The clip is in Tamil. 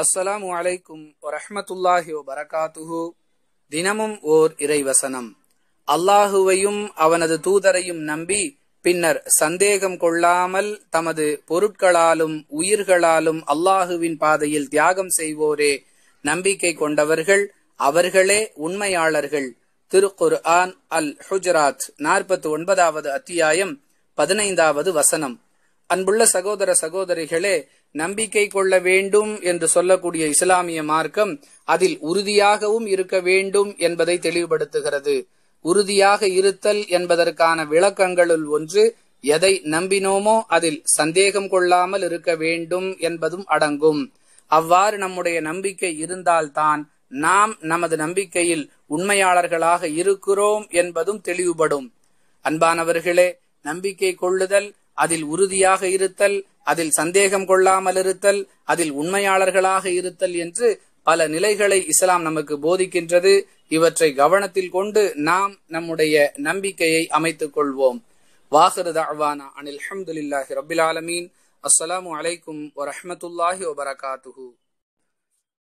அஸ்ஸலாமு அலைக்கும் வரஹமத்துல்லாஹி வரகாத்துஹு தினமும் ஓர் இறைவசனம் அல்லாஹுவையும் அவனது தூதரையும் நம்பி பின்னர் சந்தேகம் கொள்ளாமல் தமது பொருட்களாலும் உயிர்களாலும் அல்லாஹுவின் பாதையில் தியாகம் செய்வோரே நம்பிக்கை கொண்டவர்கள் அவர்களே உண்மையாளர்கள் திருக்குர் ஆன் அல் ஹுஜராத் நாற்பத்தி ஒன்பதாவது அத்தியாயம் பதினைந்தாவது வசனம் அன்புள்ள சகோதர சகோதரிகளே நம்பிக்கை கொள்ள வேண்டும் என்று சொல்லக்கூடிய இஸ்லாமிய மார்க்கம் அதில் உறுதியாகவும் இருக்க வேண்டும் என்பதை தெளிவுபடுத்துகிறது உறுதியாக இருத்தல் என்பதற்கான விளக்கங்களுள் ஒன்று எதை நம்பினோமோ அதில் சந்தேகம் கொள்ளாமல் இருக்க வேண்டும் என்பதும் அடங்கும் அவ்வாறு நம்முடைய நம்பிக்கை இருந்தால்தான் நாம் நமது நம்பிக்கையில் உண்மையாளர்களாக இருக்கிறோம் என்பதும் தெளிவுபடும் அன்பானவர்களே நம்பிக்கை கொள்ளுதல் அதில் உறுதியாக இருத்தல் அதில் சந்தேகம் கொள்ளாமல் இருத்தல் அதில் உண்மையாளர்களாக இருத்தல் என்று பல நிலைகளை இஸ்லாம் நமக்கு போதிக்கின்றது இவற்றை கவனத்தில் கொண்டு நாம் நம்முடைய நம்பிக்கையை அமைத்துக் கொள்வோம் வாஹரு அனில் அஹமதுல்லாஹி ரபில் அஸ்லாம் வலைக்கும் வரமத்துல்லாஹி வபரகாத்துஹூ